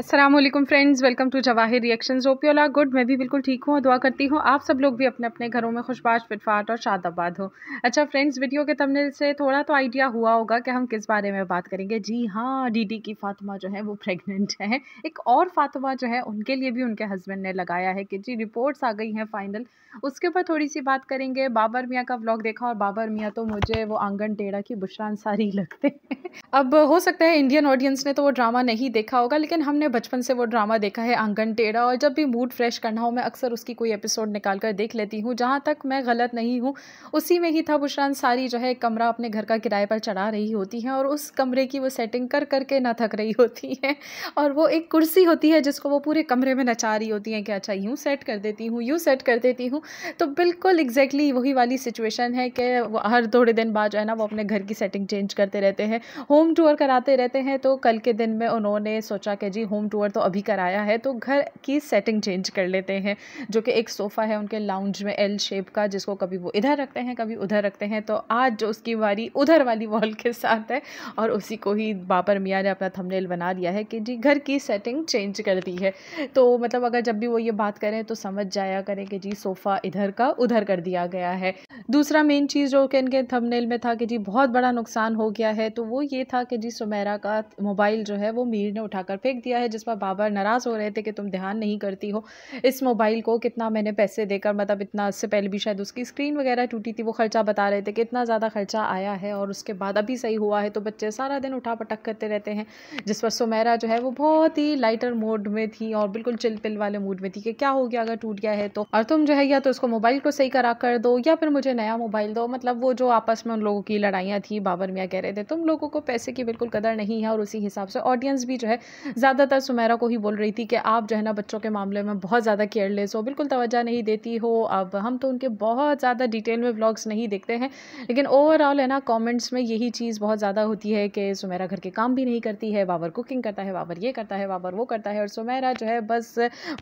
Aslam friends welcome to Jawahir reactions ओपियोला गुड मैं भी बिल्कुल ठीक हूँ और दुआ करती हूँ आप सब लोग भी अपने अपने घरों में खुशबाश फिटफाट और शादाबाद हो अच्छा फ्रेंड्स वीडियो के तमने से थोड़ा तो आइडिया हुआ होगा कि हम किस बारे में बात करेंगे जी हाँ डीडी की फातिमा जो है वो प्रेगनेंट है एक और फातिमा जो है उनके लिए भी उनके हस्बैंड ने लगाया है कि जी रिपोर्ट्स आ गई हैं फाइनल उसके ऊपर थोड़ी सी बात करेंगे बाबर मियाँ का ब्लॉग देखा और बाबर मियाँ तो मुझे वो आंगन टेढ़ा की बुशरा अंसारी लगते हैं अब हो सकता है इंडियन ऑडियंस ने तो वो ड्रामा नहीं देखा होगा लेकिन हमने मैंने बचपन से वो ड्रामा देखा है आंगन टेढ़ा और जब भी मूड फ्रेश करना हो मैं अक्सर उसकी कोई एपिसोड निकाल कर देख लेती हूँ जहाँ तक मैं गलत नहीं हूँ उसी में ही था बुशरान सारी जो है कमरा अपने घर का किराए पर चढ़ा रही होती हैं और उस कमरे की वो सेटिंग कर करके ना थक रही होती हैं और वो एक कुर्सी होती है जिसको वो पूरे कमरे में नचा रही होती हैं कि अच्छा यूँ सेट कर देती हूँ यूँ सेट कर देती हूँ तो बिल्कुल एग्जैक्टली वही वाली सिचुएशन है कि हर थोड़े दिन बाद जो है ना वो अपने घर की सेटिंग चेंज करते रहते हैं होम टूर कराते रहते हैं तो कल के दिन में उन्होंने सोचा कि जी होम टूर तो अभी कराया है तो घर की सेटिंग चेंज कर लेते हैं जो कि एक सोफ़ा है उनके लाउंज में एल शेप का जिसको कभी वो इधर रखते हैं कभी उधर रखते हैं तो आज जो उसकी वारी उधर वाली वॉल के साथ है और उसी को ही बाबर मियाँ ने अपना थमनेल बना दिया है कि जी घर की सेटिंग चेंज कर दी है तो मतलब अगर जब भी वो ये बात करें तो समझ जाया करें कि जी सोफ़ा इधर का उधर कर दिया गया है दूसरा मेन चीज़ जो कि इनके थमनेल में था कि जी बहुत बड़ा नुकसान हो गया है तो वो ये था कि जी सुमेरा का मोबाइल जो है वो मीर ने उठाकर फेंक दिया है है जिस पर बाबर नाराज़ हो रहे थे कि तुम ध्यान नहीं करती हो इस मोबाइल को कितना मैंने पैसे देकर मतलब इतना इससे पहले भी शायद उसकी स्क्रीन वगैरह टूटी थी वो खर्चा बता रहे थे कि इतना ज़्यादा खर्चा आया है और उसके बाद अभी सही हुआ है तो बच्चे सारा दिन उठा पटक करते रहते हैं जिस पर सुमेरा जो है वो बहुत ही लाइटर मोड में थी और बिल्कुल चिल पिल वाले मूड में थी कि क्या हो गया अगर टूट गया है तो और तुम जो है या तो उसको मोबाइल को सही करा कर दो या फिर मुझे नया मोबाइल दो मतलब वो जो आपस में उन लोगों की लड़ाइयाँ थी बाबर मियाँ कह रहे थे तुम लोगों को पैसे की बिल्कुल कदर नहीं है और उसी हिसाब से ऑडियंस भी जो है ज़्यादातर शायद सुमेरा को ही बोल रही थी कि आप जो है ना बच्चों के मामले में बहुत ज़्यादा केयरलेस हो बिल्कुल तोज्जा नहीं देती हो अब हम तो उनके बहुत ज़्यादा डिटेल में ब्लॉग्स नहीं देखते हैं लेकिन ओवरऑल है ना कॉमेंट्स में यही चीज़ बहुत ज़्यादा होती है कि सुमेरा घर के काम भी नहीं करती है बाबर कुकिंग करता है बाबर ये करता है बाबर वो करता है और सुमेरा जो है बस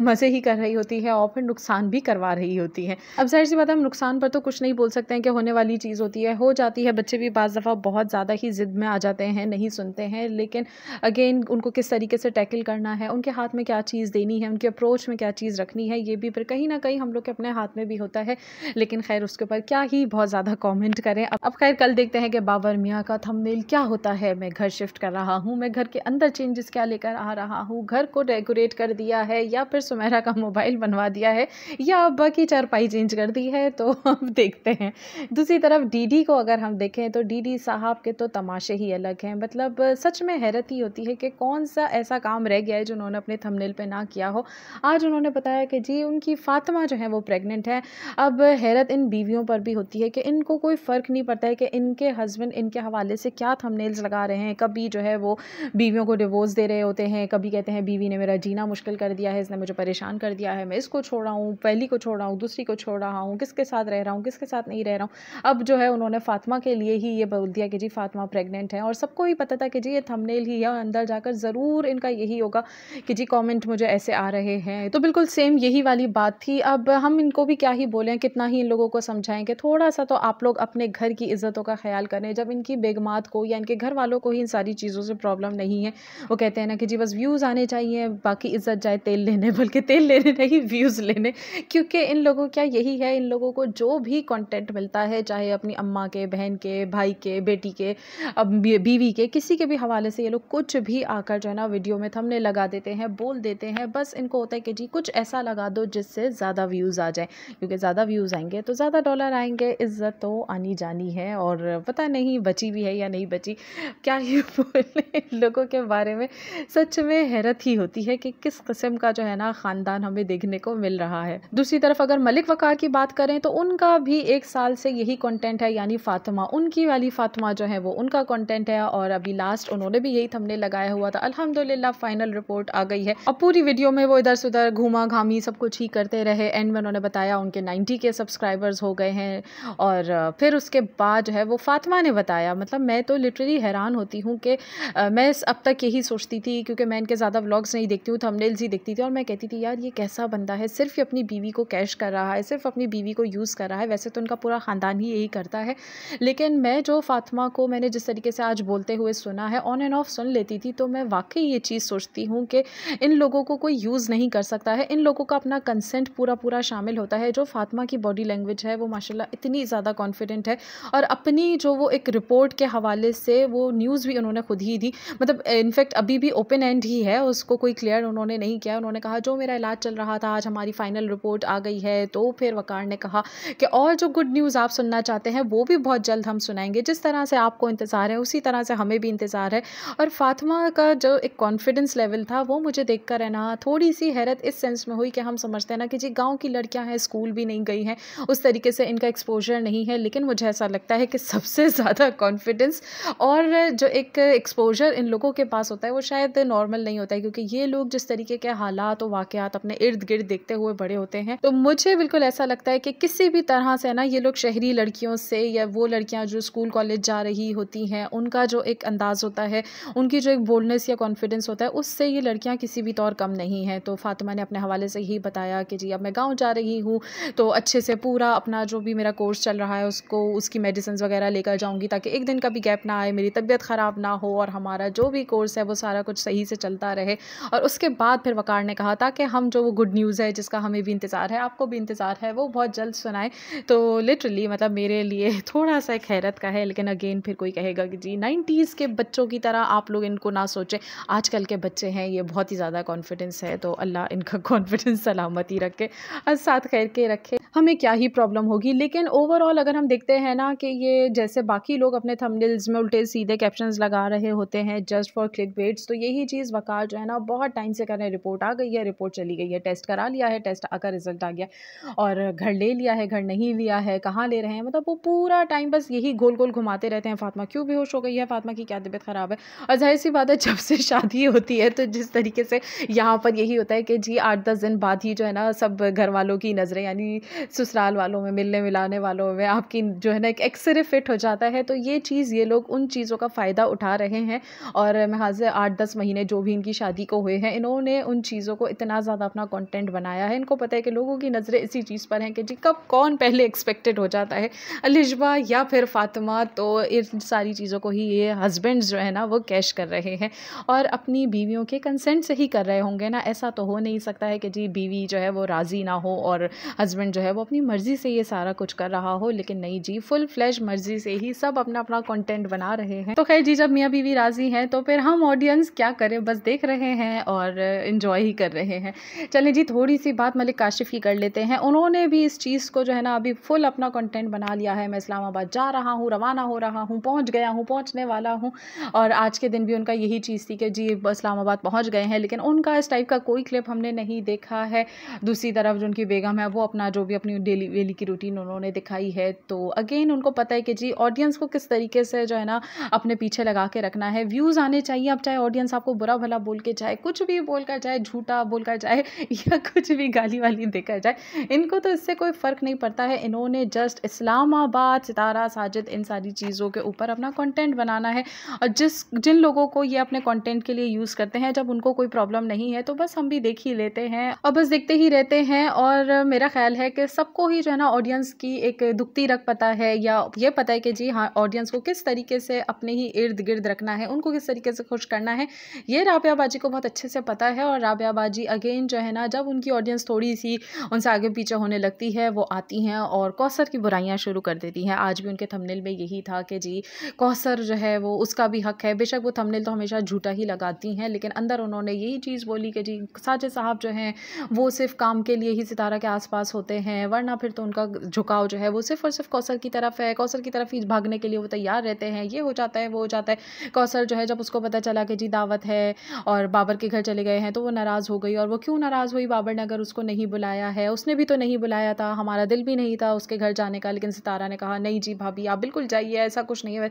मज़े ही कर रही होती है और फिर नुकसान भी करवा रही होती है अब जाहिर सी बात हम नुकसान पर तो कुछ नहीं बोल सकते हैं कि होने वाली चीज़ होती है हो जाती है बच्चे भी बाज दफ़ा बहुत ज़्यादा ही ज़िद में आ जाते हैं नहीं सुनते हैं लेकिन अगेन उनको किस तरीके से टैकल करना है उनके हाथ में क्या चीज़ देनी है उनके अप्रोच में क्या चीज़ रखनी है ये भी फिर कहीं ना कहीं हम लोग के अपने हाथ में भी होता है लेकिन खैर उसके ऊपर क्या ही बहुत ज़्यादा कॉमेंट करें अब खैर कल देखते हैं कि बाबर मियाँ का थंबनेल क्या होता है मैं घर शिफ्ट कर रहा हूँ मैं घर के अंदर चेंजेस क्या लेकर आ रहा हूँ घर को डेकोरेट कर दिया है या फिर सुमेरा का मोबाइल बनवा दिया है या बाकी चारपाई चेंज कर दी है तो हम देखते हैं दूसरी तरफ डीडी को अगर हम देखें तो डीडी साहब के तो तमाशे ही अलग हैं मतलब सच में हैरत ही होती है कि कौन सा ऐसा काम रह गया है जो उन्होंने अपने थंबनेल पे ना किया हो आज उन्होंने बताया कि जी उनकी फातिमा जो है वो प्रेग्नेंट है अब हैरत इन बीवियों पर भी होती है कि इनको कोई फ़र्क नहीं पड़ता है कि इनके हस्बैंड इनके हवाले से क्या थंबनेल्स लगा रहे हैं कभी जो है वो बीवियों को डिवोर्स दे रहे होते हैं कभी कहते हैं बीवी ने मेरा जीना मुश्किल कर दिया है इसने मुझे परेशान कर दिया है मैं इसको छोड़ रहा हूँ पहली को छोड़ रहा हूँ दूसरी को छोड़ रहा हूँ किसके साथ रह रहा हूँ किसके साथ नहीं रह रहा हूँ अब जो है उन्होंने फातिमा के लिए ही ये बोल दिया कि जी फातिमा प्रेगनेंट है और सबको ही पता था कि जी ये थंबनेल ही है और अंदर जाकर ज़रूर इनका यही ही होगा कि जी कमेंट मुझे ऐसे आ रहे हैं तो बिल्कुल सेम यही वाली बात थी अब हम इनको भी क्या ही बोलें कितना ही इन लोगों को समझाएंगे थोड़ा सा तो आप लोग अपने घर की इज़्ज़तों का ख्याल करें जब इनकी बेगमात को या इनके घर वालों को ही इन सारी चीज़ों से प्रॉब्लम नहीं है वो कहते हैं ना कि जी बस व्यूज़ आने चाहिए बाकी इज़्ज़त जाए तेल लेने बल्कि तेल लेने नहीं व्यूज़ लेने क्योंकि इन लोगों क्या यही है इन लोगों को जो भी कंटेंट मिलता है चाहे अपनी अम्मा के बहन के भाई के बेटी के अब बीवी के किसी के भी हवाले से ये लोग कुछ भी आकर जो है ना वीडियो में थम सामने लगा देते हैं बोल देते हैं बस इनको होता है कि जी कुछ ऐसा लगा दो जिससे ज़्यादा व्यूज़ आ जाए क्योंकि ज़्यादा व्यूज़ आएंगे तो ज़्यादा डॉलर आएंगे इज़्ज़त तो आनी जानी है और पता नहीं बची भी है या नहीं बची क्या ही बोले लोगों के बारे में सच में हैरत ही होती है कि किस किस्म का जो है ना ख़ानदान हमें देखने को मिल रहा है दूसरी तरफ अगर मलिक वकार की बात करें तो उनका भी एक साल से यही कॉन्टेंट है यानी फातिमा उनकी वाली फातिमा जो है वो उनका कॉन्टेंट है और अभी लास्ट उन्होंने भी यही थमने लगाया हुआ था अलहमदिल्ला फाइन फाइनल रिपोर्ट आ गई है अब पूरी वीडियो में वो इधर से उधर घूमा घामी सब कुछ ही करते रहे एंड में उन्होंने बताया उनके नाइन्टी के सब्सक्राइबर्स हो गए हैं और फिर उसके बाद जो है वो फातिमा ने बताया मतलब मैं तो लिटरली हैरान होती हूँ कि मैं अब तक यही सोचती थी क्योंकि मैं इनके ज़्यादा व्लॉग्स नहीं देखती हूँ थंबनेल्स ही देखती थी और मैं कहती थी यार ये कैसा बंदा है सिर्फ अपनी बीवी को कैश कर रहा है सिर्फ अपनी बीवी को यूज़ कर रहा है वैसे तो उनका पूरा ख़ानदान ही यही करता है लेकिन मैं जो फातिमा को मैंने जिस तरीके से आज बोलते हुए सुना है ऑन एंड ऑफ सुन लेती थी तो मैं वाकई ये चीज़ सोच समझती हूँ कि इन लोगों को कोई यूज़ नहीं कर सकता है इन लोगों का अपना कंसेंट पूरा पूरा शामिल होता है जो फातिमा की बॉडी लैंग्वेज है वो माशाल्लाह इतनी ज़्यादा कॉन्फिडेंट है और अपनी जो वो एक रिपोर्ट के हवाले से वो न्यूज़ भी उन्होंने खुद ही दी मतलब इनफैक्ट अभी भी ओपन एंड ही है उसको कोई क्लियर उन्होंने नहीं किया उन्होंने कहा जो मेरा इलाज चल रहा था आज हमारी फाइनल रिपोर्ट आ गई है तो फिर वकार ने कहा कि और जो गुड न्यूज़ आप सुनना चाहते हैं वो भी बहुत जल्द हम सुनाएंगे जिस तरह से आपको इंतज़ार है उसी तरह से हमें भी इंतज़ार है और फातिमा का जो एक कॉन्फिडेंस लेवल था वो मुझे देख कर है ना थोड़ी सी हैरत इस सेंस में हुई कि हम समझते हैं ना कि जी गाँव की लड़कियाँ हैं स्कूल भी नहीं गई हैं उस तरीके से इनका एक्सपोजर नहीं है लेकिन मुझे ऐसा लगता है कि सबसे ज़्यादा कॉन्फिडेंस और जो एक एक्सपोजर इन लोगों के पास होता है वो शायद नॉर्मल नहीं होता है क्योंकि ये लोग जिस तरीके के हालात और वाक़ात अपने इर्द गिर्द देखते हुए बड़े होते हैं तो मुझे बिल्कुल ऐसा लगता है कि किसी भी तरह से ना ये लोग शहरी लड़कियों से या वो लड़कियाँ जो स्कूल कॉलेज जा रही होती हैं उनका जो एक अंदाज़ होता है उनकी जो एक बोल्डनेस या कॉन्फिडेंस होता है उस उससे ये लड़कियाँ किसी भी तौर कम नहीं हैं तो फातिमा ने अपने हवाले से यही बताया कि जी अब मैं गाँव जा रही हूँ तो अच्छे से पूरा अपना जो भी मेरा कोर्स चल रहा है उसको उसकी मेडिसिन वगैरह लेकर जाऊँगी ताकि एक दिन का भी गैप ना आए मेरी तबीयत ख़राब ना हो और हमारा जो भी कोर्स है वो सारा कुछ सही से चलता रहे और उसके बाद फिर वकार ने कहा था कि हम जो वो गुड न्यूज़ है जिसका हमें भी इंतज़ार है आपको भी इंतज़ार है वो बहुत जल्द सुनाए तो लिटरली मतलब मेरे लिए थोड़ा सा एक खैरत का है लेकिन अगेन फिर कोई कहेगा कि जी नाइन्टीज़ के बच्चों की तरह आप लोग इनको ना सोचें आजकल के बच्चे बच्चे हैं ये बहुत ही ज़्यादा कॉन्फिडेंस है तो अल्लाह इनका कॉन्फिडेंस सलामती रखे और साथ खैर के रखे हमें क्या ही प्रॉब्लम होगी लेकिन ओवरऑल अगर हम देखते हैं ना कि ये जैसे बाकी लोग अपने थंबनेल्स में उल्टे सीधे कैप्शन लगा रहे होते हैं जस्ट फॉर क्लिक बेट्स तो यही चीज़ वकार जो है ना बहुत टाइम से कर रहे हैं रिपोर्ट आ गई है रिपोर्ट चली गई है टेस्ट करा लिया है टेस्ट आकर रिजल्ट आ गया और घर ले लिया है घर नहीं लिया है कहाँ ले रहे हैं मतलब वो पूरा टाइम बस यही गोल गोल घुमाते रहते हैं फातमा क्यों बेहोश हो गई है फातमा की क्या तबीयत ख़राब है और जाहिर सी बात है जब से शादी होती होती है तो जिस तरीके से यहाँ पर यही होता है कि जी आठ दस दिन बाद ही जो है ना सब घर वालों की नज़रें यानी ससुराल वालों में मिलने मिलाने वालों में आपकी जो है ना एक एक्सरे फिट हो जाता है तो ये चीज़ ये लोग उन चीज़ों का फ़ायदा उठा रहे हैं और महज आठ दस महीने जो भी इनकी शादी को हुए हैं इन्होंने उन चीज़ों को इतना ज़्यादा अपना कॉन्टेंट बनाया है इनको पता है कि लोगों की नज़रें इसी चीज़ पर हैं कि जी कब कौन पहले एक्सपेक्टेड हो जाता है अलिजबा या फिर फातिमा तो इन सारी चीज़ों को ही ये हस्बैंड जो है ना वो कैश कर रहे हैं और अपनी बीवी बीवियों के कंसेंट से ही कर रहे होंगे ना ऐसा तो हो नहीं सकता है कि जी बीवी जो है वो राज़ी ना हो और हस्बैंड जो है वो अपनी मर्ज़ी से ये सारा कुछ कर रहा हो लेकिन नहीं जी फुल फ्लैश मर्ज़ी से ही सब अपना अपना कॉन्टेंट बना रहे हैं तो खैर जी जब मियाँ बीवी राज़ी हैं तो फिर हम ऑडियंस क्या करें बस देख रहे हैं और इन्जॉय ही कर रहे हैं चलें जी थोड़ी सी बात मलिक काशिफ की कर लेते हैं उन्होंने भी इस चीज़ को जो है ना अभी फुल अपना कॉन्टेंट बना लिया है मैं इस्लामाबाद जा रहा हूँ रवाना हो रहा हूँ पहुँच गया हूँ पहुँचने वाला हूँ और आज के दिन भी उनका यही चीज़ थी कि जी इस्लाम इस्लामाबाद पहुंच गए हैं लेकिन उनका इस टाइप का कोई क्लिप हमने नहीं देखा है दूसरी तरफ जो उनकी बेगम है वो अपना जो भी अपनी डेली वेली की रूटीन उन्होंने दिखाई है तो अगेन उनको पता है कि जी ऑडियंस को किस तरीके से जो है ना अपने पीछे लगा के रखना है व्यूज़ आने चाहिए अब चाहे ऑडियंस आपको बुरा भला बोल के चाहे कुछ भी बोल कर जाए झूठा बोल कर जाए या कुछ भी गाली वाली देखा जाए इनको तो इससे कोई फ़र्क नहीं पड़ता है इन्होंने जस्ट इस्लामाबाद सितारा साजिद इन सारी चीज़ों के ऊपर अपना कॉन्टेंट बनाना है और जिस जिन लोगों को ये अपने कॉन्टेंट के लिए यूज़ कर करते हैं जब उनको कोई प्रॉब्लम नहीं है तो बस हम भी देख ही लेते हैं और बस देखते ही रहते हैं और मेरा ख्याल है कि सबको ही जो है ना ऑडियंस की एक दुखती रख पता है या ये पता है कि जी हाँ ऑडियंस को किस तरीके से अपने ही इर्द गिर्द रखना है उनको किस तरीके से खुश करना है ये राबियाबाजी को बहुत अच्छे से पता है और राबियाबाजी अगेन जो है ना जब उनकी ऑडियंस थोड़ी सी उनसे आगे पीछे होने लगती है वो आती हैं और कौसर की बुराइयाँ शुरू कर देती हैं आज भी उनके थमनेल में यही था कि जी कौसर जो है वो उसका भी हक है बेशक वो थमनेल तो हमेशा झूठा ही लगाती हैं लेकिन अंदर उन्होंने यही चीज़ बोली कि जी साजे साहब जो हैं वो सिर्फ काम के लिए ही सितारा के आसपास होते हैं वरना फिर तो उनका झुकाव जो है वो सिर्फ और सिर्फ कौसर की तरफ है कौसर की तरफ ही भागने के लिए वो तैयार रहते हैं ये हो जाता है वो हो जाता है कौसर जो है जब उसको पता चला कि जी दावत है और बाबर के घर चले गए हैं तो वो नाराज़ हो गई और वो क्यों नाराज़ हुई बाबर ने अगर उसको नहीं बुलाया है उसने भी तो नहीं बुलाया था हमारा दिल भी नहीं था उसके घर जाने का लेकिन सितारा ने कहा नहीं जी भाभी आप बिल्कुल जाइए ऐसा कुछ नहीं है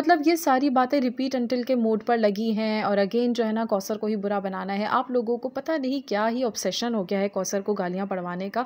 मतलब ये सारी बातें रिपीट अंटिल के मोड पर लगी हैं और अगेन जो है ना कौसर को ही बुरा बनाना है आप लोगों को पता नहीं क्या ही ऑब्सेशन हो गया है कौसर को गालियाँ पढ़वाने का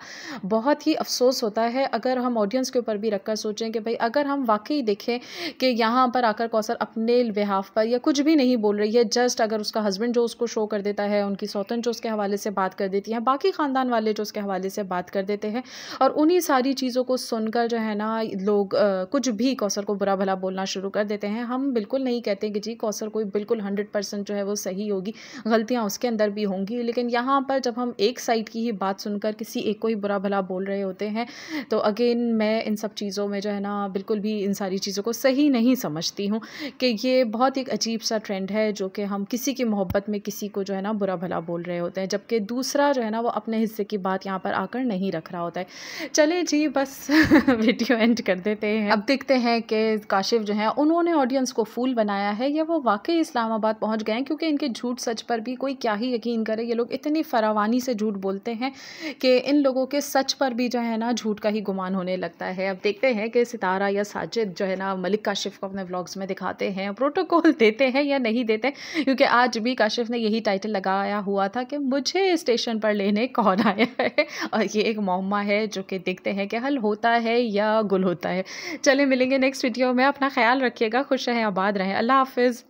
बहुत ही अफसोस होता है अगर हम ऑडियंस के ऊपर भी रखकर सोचें कि भाई अगर हम वाकई देखें कि यहाँ पर आकर कौसर अपने बिहाफ पर या कुछ भी नहीं बोल रही है जस्ट अगर उसका हस्बैंड जो उसको शो कर देता है उनकी सौतन जो उसके हवाले से बात कर देती है बाकी ख़ानदान वाले जो उसके हवाले से बात कर देते हैं और उन्हीं सारी चीज़ों को सुनकर जो है ना लोग आ, कुछ भी कौसर को बुरा भला बोलना शुरू कर देते हैं हम बिल्कुल नहीं कहते कि जी कौसर कोई बिल्कुल हंड्रेड परसेंट जो है वो सही होगी गलतियाँ उसके अंदर भी होंगी लेकिन यहाँ पर जब हम एक साइड की ही बात सुनकर किसी एक को ही बुरा भला बोल रहे होते हैं तो अगेन मैं इन सब चीज़ों में जो है ना बिल्कुल भी इन सारी चीज़ों को सही नहीं समझती हूँ कि ये बहुत एक अजीब सा ट्रेंड है जो कि हम किसी की मोहब्बत में किसी को जो है ना बुरा भला बोल रहे होते हैं जबकि दूसरा जो है ना वो अपने हिस्से की बात यहाँ पर आकर नहीं रख रहा होता है चले जी बस वीडियो एंड कर देते हैं अब देखते हैं कि काशिफ जो है उन्होंने ऑडियंस को फूल बनाया है या वो वाकई इस्लामाबाद पहुँच गए हैं क्योंकि इनके झूठ सच पर भी कोई क्या ही यकीन करे ये लोग इतनी फरावानी से झूठ बोलते हैं कि इन लोगों के सच पर भी जो है ना झूठ का ही गुमान होने लगता है अब देखते हैं कि सितारा या साजिद जो है ना मलिक काशिफ को अपने ब्लॉग्स में दिखाते हैं प्रोटोकॉल देते हैं या नहीं देते क्योंकि आज भी काशिफ ने यही टाइटल लगाया हुआ था कि मुझे स्टेशन पर लेने कौन आया है और ये एक मोमा है जो कि देखते हैं कि हल होता है या गुल होता है चले मिलेंगे नेक्स्ट वीडियो में अपना ख्याल रखिएगा खुश रहें आबाद रहें अल्लाह हाफिज़